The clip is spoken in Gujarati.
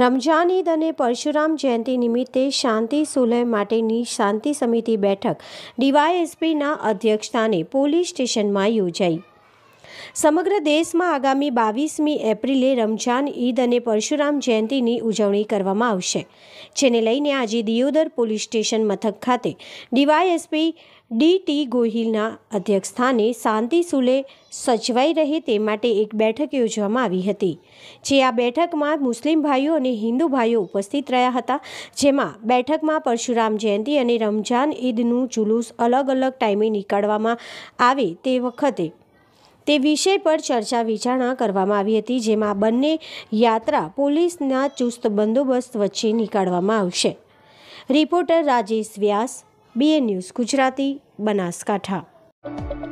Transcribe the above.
રમઝાન ઈદ અને પરશુરામ જયંતિ નિમિત્તે શાંતિ સુલહ માટેની શાંતિ સમિતિ બેઠક ડીવાયએસપીના અધ્યક્ષસ્થાને પોલીસ સ્ટેશનમાં યોજાઈ સમગ્ર દેશમાં આગામી બાવીસમી એપ્રિલે રમઝાન ઈદ અને પરશુરામ જયંતિની ઉજવણી કરવામાં આવશે જેને લઈને આજે દિયોદર પોલીસ સ્ટેશન મથક ખાતે ડીવાયએસપી ડી ટી ગોહિલના અધ્યક્ષસ્થાને શાંતિ સુલે સચવાઈ રહે તે માટે એક બેઠક યોજવામાં આવી હતી જે આ બેઠકમાં મુસ્લિમ ભાઈઓ અને હિન્દુ ભાઈઓ ઉપસ્થિત રહ્યા હતા જેમાં બેઠકમાં પરશુરામ જયંતિ અને રમઝાન ઈદનું જુલુસ અલગ અલગ ટાઈમે નીકાળવામાં આવે તે વખતે તે વિષય પર ચર્ચા વિચારણા કરવામાં આવી હતી જેમાં બંને યાત્રા પોલીસના ચુસ્ત બંદોબસ્ત વચ્ચે નીકાળવામાં આવશે reporter Rajesh Vyas BA news Gujarati Banaskantha